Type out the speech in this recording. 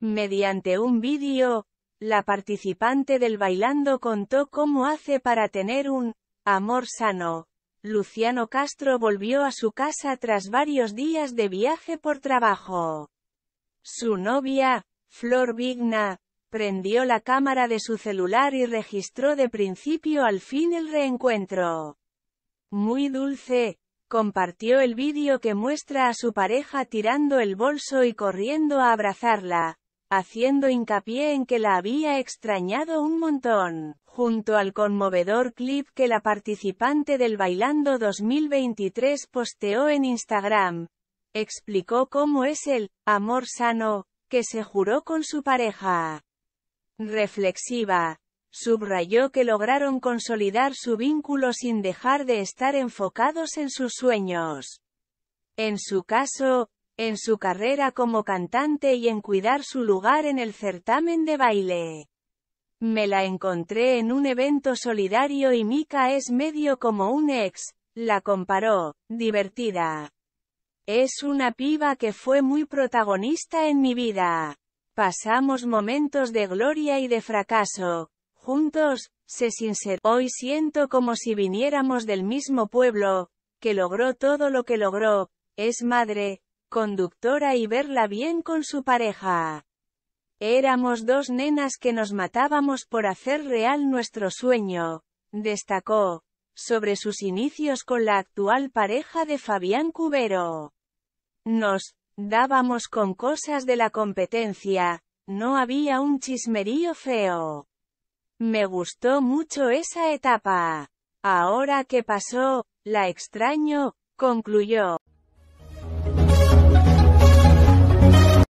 Mediante un vídeo, la participante del bailando contó cómo hace para tener un amor sano. Luciano Castro volvió a su casa tras varios días de viaje por trabajo. Su novia, Flor Vigna, prendió la cámara de su celular y registró de principio al fin el reencuentro. Muy dulce, compartió el vídeo que muestra a su pareja tirando el bolso y corriendo a abrazarla, haciendo hincapié en que la había extrañado un montón, junto al conmovedor clip que la participante del Bailando 2023 posteó en Instagram. Explicó cómo es el amor sano que se juró con su pareja. Reflexiva. Subrayó que lograron consolidar su vínculo sin dejar de estar enfocados en sus sueños. En su caso, en su carrera como cantante y en cuidar su lugar en el certamen de baile. Me la encontré en un evento solidario y Mika es medio como un ex, la comparó, divertida. Es una piba que fue muy protagonista en mi vida. Pasamos momentos de gloria y de fracaso. Juntos, se sinceró. Hoy siento como si viniéramos del mismo pueblo, que logró todo lo que logró, es madre, conductora y verla bien con su pareja. Éramos dos nenas que nos matábamos por hacer real nuestro sueño, destacó, sobre sus inicios con la actual pareja de Fabián Cubero. Nos dábamos con cosas de la competencia, no había un chismerío feo. Me gustó mucho esa etapa. Ahora que pasó, la extraño, concluyó.